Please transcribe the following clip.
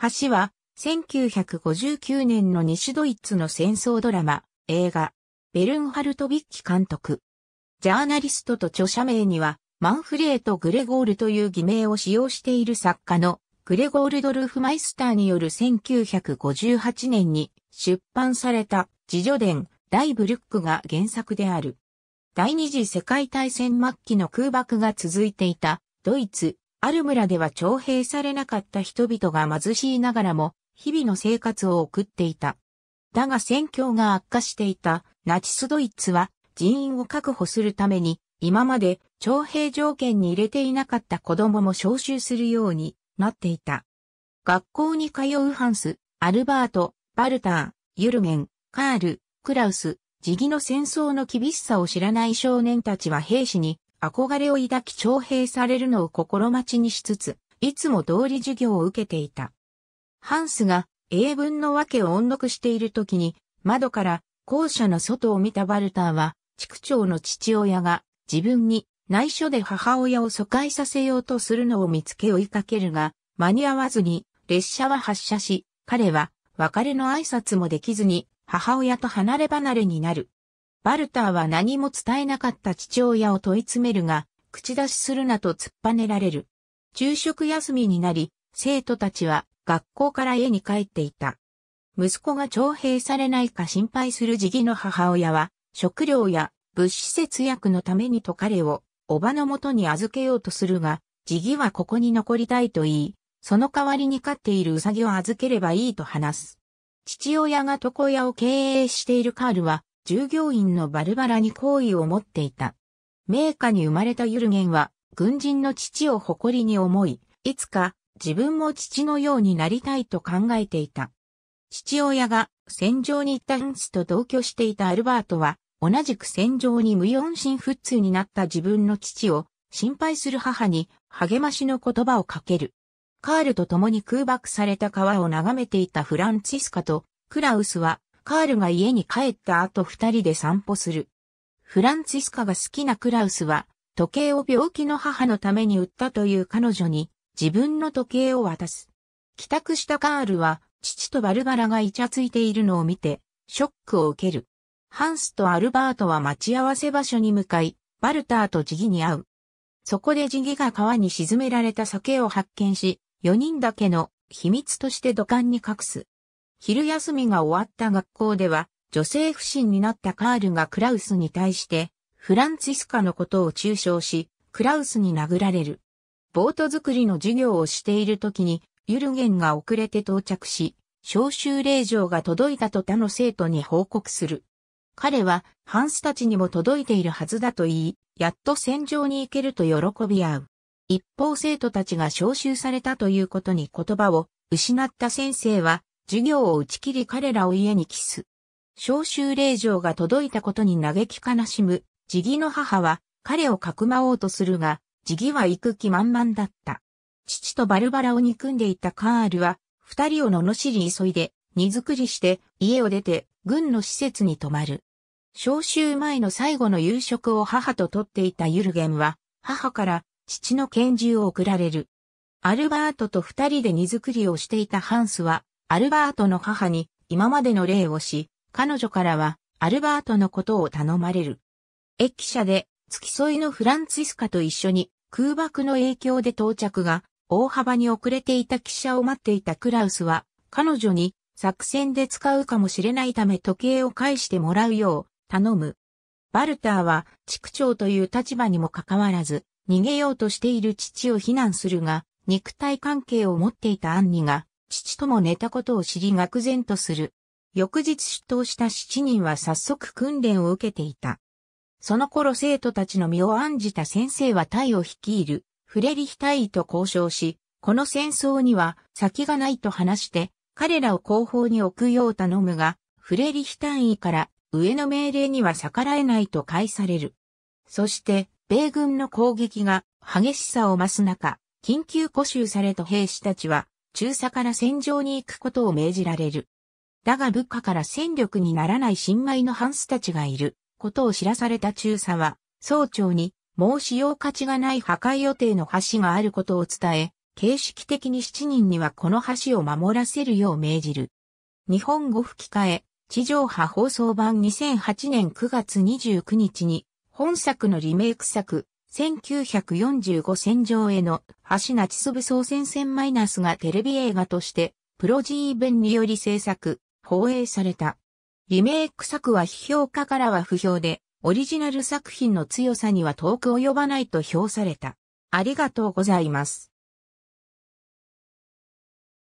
橋は、1959年の西ドイツの戦争ドラマ、映画、ベルンハルト・ビッキ監督。ジャーナリストと著者名には、マンフレート・グレゴールという偽名を使用している作家のグレゴール・ドルフ・マイスターによる1958年に出版された自助伝ダイブ・ルックが原作である。第二次世界大戦末期の空爆が続いていたドイツ、ある村では徴兵されなかった人々が貧しいながらも、日々の生活を送っていた。だが戦況が悪化していたナチスドイツは人員を確保するために今まで徴兵条件に入れていなかった子供も招集するようになっていた。学校に通うハンス、アルバート、バルター、ユルゲン、カール、クラウス、ジギの戦争の厳しさを知らない少年たちは兵士に憧れを抱き徴兵されるのを心待ちにしつつ、いつも通り授業を受けていた。ハンスが英文の訳を音読している時に、窓から校舎の外を見たバルターは、地区長の父親が自分に内緒で母親を疎開させようとするのを見つけ追いかけるが、間に合わずに列車は発車し、彼は別れの挨拶もできずに母親と離れ離れになる。バルターは何も伝えなかった父親を問い詰めるが、口出しするなと突っぱねられる。昼食休みになり、生徒たちは学校から家に帰っていた。息子が徴兵されないか心配する時期の母親は、食料や物資節約のためにと彼を、おばのもとに預けようとするが、時期はここに残りたいと言い、その代わりに飼っているウサギを預ければいいと話す。父親が床屋を経営しているカールは、従業員のバルバラに好意を持っていた。名家に生まれたユルゲンは、軍人の父を誇りに思い、いつか自分も父のようになりたいと考えていた。父親が戦場に行ったンスと同居していたアルバートは、同じく戦場に無音心不通になった自分の父を心配する母に励ましの言葉をかける。カールと共に空爆された川を眺めていたフランツィスカとクラウスはカールが家に帰った後二人で散歩する。フランツィスカが好きなクラウスは、時計を病気の母のために売ったという彼女に、自分の時計を渡す。帰宅したカールは、父とバルバラがイチャついているのを見て、ショックを受ける。ハンスとアルバートは待ち合わせ場所に向かい、バルターとジギに会う。そこでジギが川に沈められた酒を発見し、4人だけの秘密として土管に隠す。昼休みが終わった学校では、女性不信になったカールがクラウスに対して、フランツィスカのことを中傷し、クラウスに殴られる。ボート作りの授業をしている時に、ユルゲンが遅れて到着し、招集令状が届いたと他の生徒に報告する。彼は、ハンスたちにも届いているはずだと言い、やっと戦場に行けると喜び合う。一方生徒たちが招集されたということに言葉を失った先生は授業を打ち切り彼らを家にキス。召集令状が届いたことに嘆き悲しむ、ジギの母は彼をかくまおうとするが、ジギは行く気満々だった。父とバルバラを憎んでいたカールは、二人を罵り急いで、荷造りして家を出て軍の施設に泊まる。召集前の最後の夕食を母ととっていたユルゲンは、母から父の拳銃を送られる。アルバートと二人で荷造りをしていたハンスは、アルバートの母に今までの礼をし、彼女からはアルバートのことを頼まれる。駅舎で付き添いのフランツィスカと一緒に空爆の影響で到着が大幅に遅れていた汽車を待っていたクラウスは彼女に作戦で使うかもしれないため時計を返してもらうよう頼む。バルターは地区長という立場にもかかわらず逃げようとしている父を非難するが肉体関係を持っていたアンニが父とも寝たことを知り愕然とする。翌日出頭した7人は早速訓練を受けていた。その頃生徒たちの身を案じた先生はタイを率いるフレリヒ隊尉と交渉し、この戦争には先がないと話して、彼らを後方に置くよう頼むが、フレリヒ隊尉から上の命令には逆らえないと返される。そして、米軍の攻撃が激しさを増す中、緊急固襲された兵士たちは中佐から戦場に行くことを命じられる。だが部下から戦力にならない新米のハンスたちがいることを知らされた中佐は、総長にもう使用価値がない破壊予定の橋があることを伝え、形式的に7人にはこの橋を守らせるよう命じる。日本語吹き替え、地上波放送版2008年9月29日に、本作のリメイク作、1945戦場への橋ナチス武装戦線マイナスがテレビ映画としてプロジー弁により制作、放映された。リメイク作は批評家からは不評で、オリジナル作品の強さには遠く及ばないと評された。ありがとうございます。